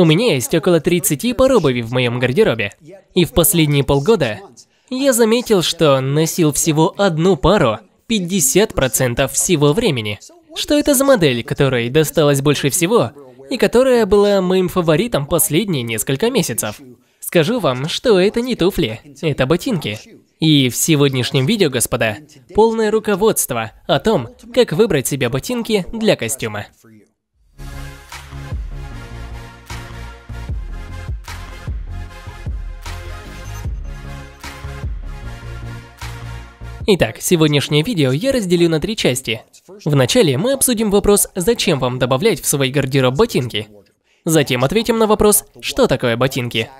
У меня есть около 30 пар обуви в моем гардеробе. И в последние полгода я заметил, что носил всего одну пару 50% всего времени. Что это за модель, которой досталось больше всего, и которая была моим фаворитом последние несколько месяцев? Скажу вам, что это не туфли, это ботинки. И в сегодняшнем видео, господа, полное руководство о том, как выбрать себе ботинки для костюма. Итак, сегодняшнее видео я разделю на три части. Вначале мы обсудим вопрос, зачем вам добавлять в свой гардероб ботинки. Затем ответим на вопрос, что такое ботинки.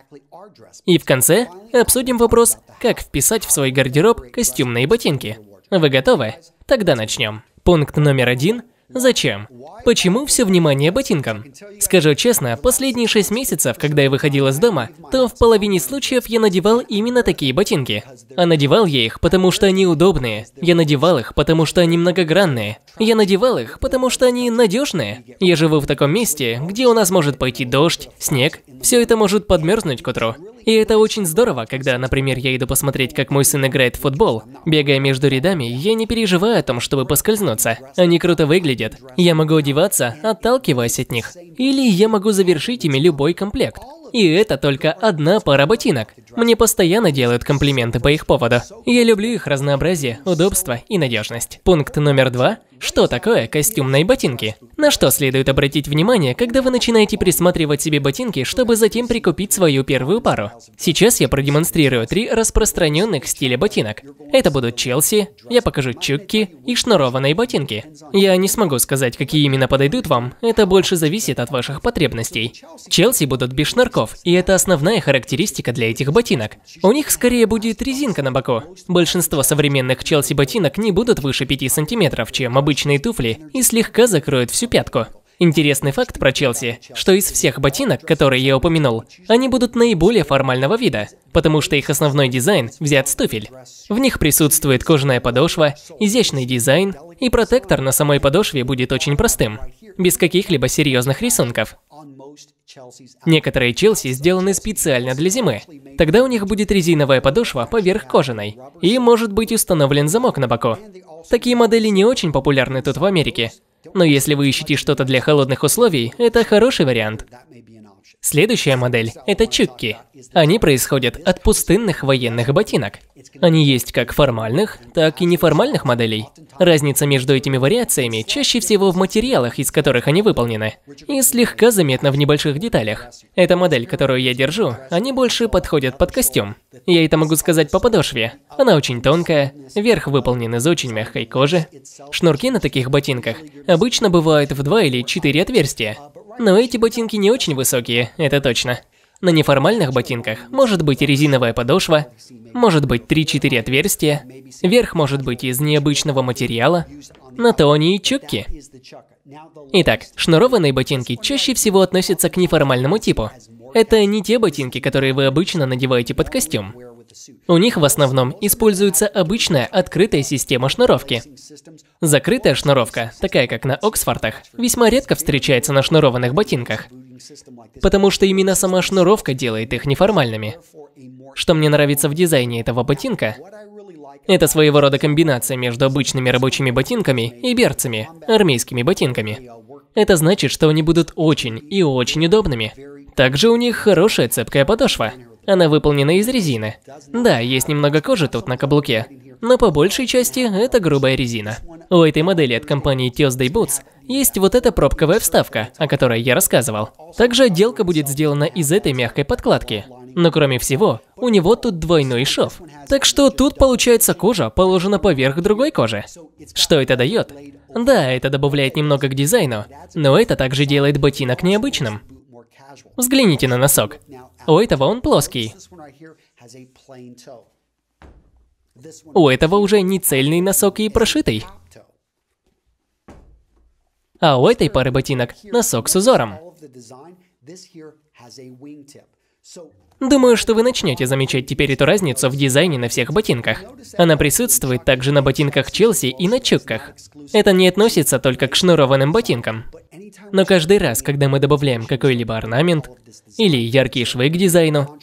И в конце обсудим вопрос, как вписать в свой гардероб костюмные ботинки. Вы готовы? Тогда начнем. Пункт номер один – Зачем? Почему все внимание ботинкам? Скажу честно, последние шесть месяцев, когда я выходил из дома, то в половине случаев я надевал именно такие ботинки. А надевал я их, потому что они удобные. Я надевал их, потому что они многогранные. Я надевал их, потому что они надежные. Я живу в таком месте, где у нас может пойти дождь, снег. Все это может подмерзнуть к утру. И это очень здорово, когда, например, я иду посмотреть, как мой сын играет в футбол. Бегая между рядами, я не переживаю о том, чтобы поскользнуться. Они круто выглядят. Я могу одеваться, отталкиваясь от них. Или я могу завершить ими любой комплект. И это только одна пара ботинок. Мне постоянно делают комплименты по их поводу. Я люблю их разнообразие, удобство и надежность. Пункт номер два что такое костюмные ботинки? На что следует обратить внимание, когда вы начинаете присматривать себе ботинки, чтобы затем прикупить свою первую пару? Сейчас я продемонстрирую три распространенных стиля ботинок. Это будут челси, я покажу чукки и шнурованные ботинки. Я не смогу сказать, какие именно подойдут вам, это больше зависит от ваших потребностей. Челси будут без шнурков, и это основная характеристика для этих ботинок. У них скорее будет резинка на боку. Большинство современных челси ботинок не будут выше 5 сантиметров, чем обычные обычные туфли и слегка закроют всю пятку. Интересный факт про Челси, что из всех ботинок, которые я упомянул, они будут наиболее формального вида, потому что их основной дизайн взят с туфель. В них присутствует кожаная подошва, изящный дизайн, и протектор на самой подошве будет очень простым, без каких-либо серьезных рисунков. Некоторые Челси сделаны специально для зимы. Тогда у них будет резиновая подошва поверх кожаной, и может быть установлен замок на боку. Такие модели не очень популярны тут в Америке, но если вы ищете что-то для холодных условий, это хороший вариант. Следующая модель – это чукки. Они происходят от пустынных военных ботинок. Они есть как формальных, так и неформальных моделей. Разница между этими вариациями чаще всего в материалах, из которых они выполнены, и слегка заметна в небольших деталях. Эта модель, которую я держу, они больше подходят под костюм. Я это могу сказать по подошве. Она очень тонкая, верх выполнен из очень мягкой кожи. Шнурки на таких ботинках обычно бывают в два или четыре отверстия. Но эти ботинки не очень высокие, это точно. На неформальных ботинках может быть резиновая подошва, может быть 3-4 отверстия, верх может быть из необычного материала, на то они и чукки. Итак, шнурованные ботинки чаще всего относятся к неформальному типу. Это не те ботинки, которые вы обычно надеваете под костюм. У них в основном используется обычная открытая система шнуровки. Закрытая шнуровка, такая как на Оксфортах, весьма редко встречается на шнурованных ботинках, потому что именно сама шнуровка делает их неформальными. Что мне нравится в дизайне этого ботинка, это своего рода комбинация между обычными рабочими ботинками и берцами, армейскими ботинками. Это значит, что они будут очень и очень удобными. Также у них хорошая цепкая подошва. Она выполнена из резины. Да, есть немного кожи тут на каблуке, но по большей части это грубая резина. У этой модели от компании Tuesday Boots есть вот эта пробковая вставка, о которой я рассказывал. Также отделка будет сделана из этой мягкой подкладки. Но кроме всего, у него тут двойной шов. Так что тут получается кожа положена поверх другой кожи. Что это дает? Да, это добавляет немного к дизайну, но это также делает ботинок необычным. Взгляните на носок. У этого он плоский. У этого уже не цельный носок и прошитый. А у этой пары ботинок носок с узором. Думаю, что вы начнете замечать теперь эту разницу в дизайне на всех ботинках. Она присутствует также на ботинках Челси и на чукках. Это не относится только к шнурованным ботинкам. Но каждый раз, когда мы добавляем какой-либо орнамент или яркие швы к дизайну,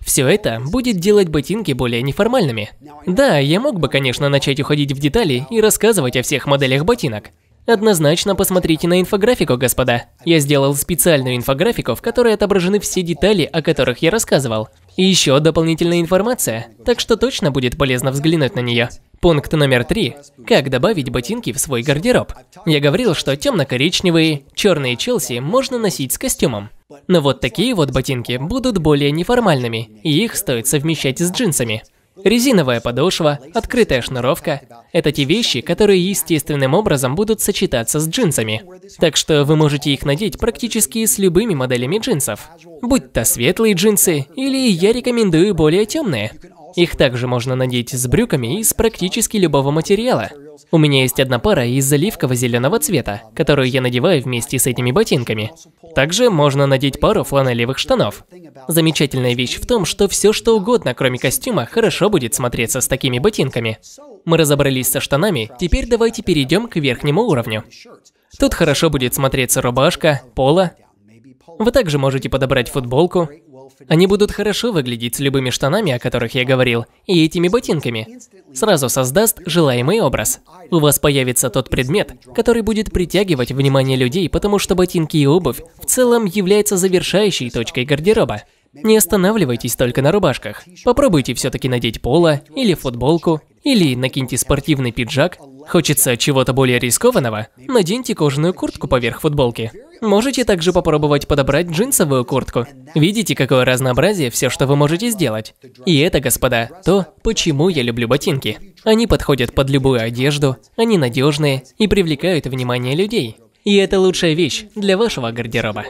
все это будет делать ботинки более неформальными. Да, я мог бы, конечно, начать уходить в детали и рассказывать о всех моделях ботинок. Однозначно посмотрите на инфографику, господа. Я сделал специальную инфографику, в которой отображены все детали, о которых я рассказывал. И еще дополнительная информация, так что точно будет полезно взглянуть на нее. Пункт номер три. Как добавить ботинки в свой гардероб? Я говорил, что темно-коричневые, черные Челси можно носить с костюмом. Но вот такие вот ботинки будут более неформальными, и их стоит совмещать с джинсами. Резиновая подошва, открытая шнуровка – это те вещи, которые естественным образом будут сочетаться с джинсами. Так что вы можете их надеть практически с любыми моделями джинсов. Будь то светлые джинсы, или я рекомендую более темные. Их также можно надеть с брюками из практически любого материала. У меня есть одна пара из оливково-зеленого цвета, которую я надеваю вместе с этими ботинками. Также можно надеть пару фланелевых штанов. Замечательная вещь в том, что все что угодно, кроме костюма, хорошо будет смотреться с такими ботинками. Мы разобрались со штанами, теперь давайте перейдем к верхнему уровню. Тут хорошо будет смотреться рубашка, поло. Вы также можете подобрать футболку. Они будут хорошо выглядеть с любыми штанами, о которых я говорил, и этими ботинками. Сразу создаст желаемый образ. У вас появится тот предмет, который будет притягивать внимание людей, потому что ботинки и обувь в целом являются завершающей точкой гардероба. Не останавливайтесь только на рубашках. Попробуйте все-таки надеть поло, или футболку, или накиньте спортивный пиджак. Хочется чего-то более рискованного? Наденьте кожаную куртку поверх футболки. Можете также попробовать подобрать джинсовую куртку. Видите, какое разнообразие все, что вы можете сделать. И это, господа, то, почему я люблю ботинки. Они подходят под любую одежду, они надежные и привлекают внимание людей. И это лучшая вещь для вашего гардероба.